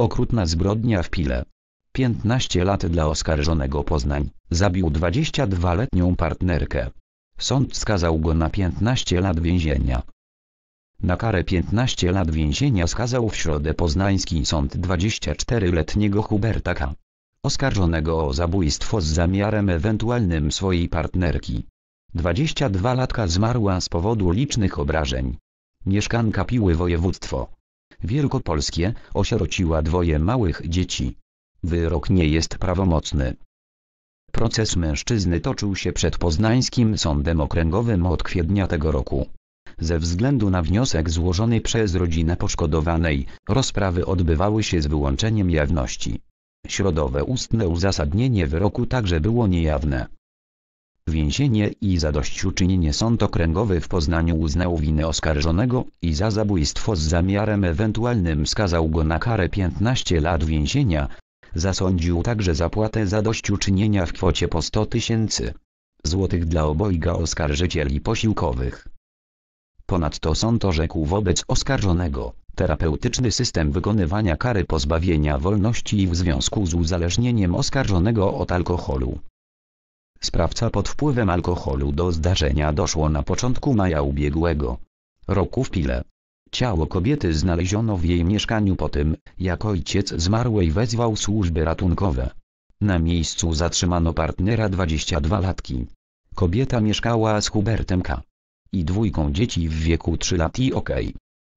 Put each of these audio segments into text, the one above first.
Okrutna zbrodnia w Pile. 15 lat dla oskarżonego Poznań, zabił 22-letnią partnerkę. Sąd skazał go na 15 lat więzienia. Na karę 15 lat więzienia skazał w środę poznański sąd 24-letniego Huberta K. Oskarżonego o zabójstwo z zamiarem ewentualnym swojej partnerki. 22-latka zmarła z powodu licznych obrażeń. Mieszkanka Piły województwo wielkopolskie, osierociła dwoje małych dzieci. Wyrok nie jest prawomocny. Proces mężczyzny toczył się przed Poznańskim Sądem Okręgowym od kwietnia tego roku. Ze względu na wniosek złożony przez rodzinę poszkodowanej, rozprawy odbywały się z wyłączeniem jawności. Środowe ustne uzasadnienie wyroku także było niejawne. Więzienie i zadośćuczynienie sąd okręgowy w Poznaniu uznał winę oskarżonego i za zabójstwo z zamiarem ewentualnym skazał go na karę 15 lat więzienia. Zasądził także zapłatę zadośćuczynienia w kwocie po 100 tysięcy złotych dla obojga oskarżycieli posiłkowych. Ponadto sąd orzekł wobec oskarżonego terapeutyczny system wykonywania kary pozbawienia wolności w związku z uzależnieniem oskarżonego od alkoholu. Sprawca pod wpływem alkoholu do zdarzenia doszło na początku maja ubiegłego roku w Pile. Ciało kobiety znaleziono w jej mieszkaniu po tym, jak ojciec zmarłej wezwał służby ratunkowe. Na miejscu zatrzymano partnera 22-latki. Kobieta mieszkała z Hubertem K. i dwójką dzieci w wieku 3 lat i ok.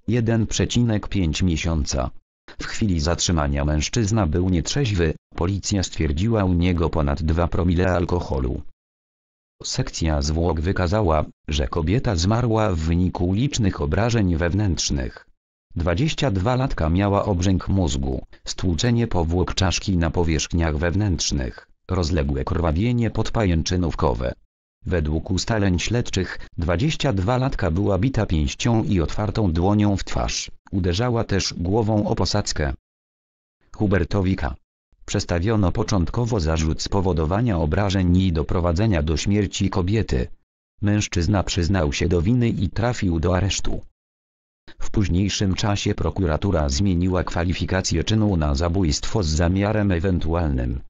1,5 miesiąca. W chwili zatrzymania mężczyzna był nietrzeźwy, policja stwierdziła u niego ponad 2 promile alkoholu. Sekcja zwłok wykazała, że kobieta zmarła w wyniku licznych obrażeń wewnętrznych. 22-latka miała obrzęk mózgu, stłuczenie powłok czaszki na powierzchniach wewnętrznych, rozległe krwawienie podpajęczynówkowe, Według ustaleń śledczych, 22-latka była bita pięścią i otwartą dłonią w twarz, uderzała też głową o posadzkę. Hubertowi K. Przestawiono początkowo zarzut spowodowania obrażeń i doprowadzenia do śmierci kobiety. Mężczyzna przyznał się do winy i trafił do aresztu. W późniejszym czasie prokuratura zmieniła kwalifikację czynu na zabójstwo z zamiarem ewentualnym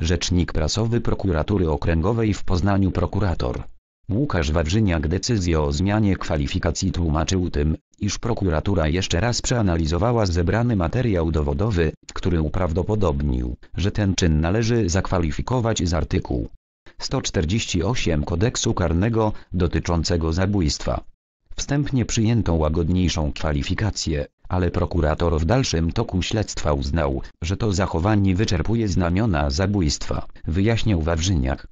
rzecznik prasowy prokuratury okręgowej w Poznaniu prokurator. Łukasz Wawrzyniak decyzję o zmianie kwalifikacji tłumaczył tym, iż prokuratura jeszcze raz przeanalizowała zebrany materiał dowodowy, który uprawdopodobnił, że ten czyn należy zakwalifikować z artykułu 148 kodeksu karnego dotyczącego zabójstwa. Wstępnie przyjętą łagodniejszą kwalifikację ale prokurator w dalszym toku śledztwa uznał, że to zachowanie wyczerpuje znamiona zabójstwa, wyjaśniał Wawrzyniak.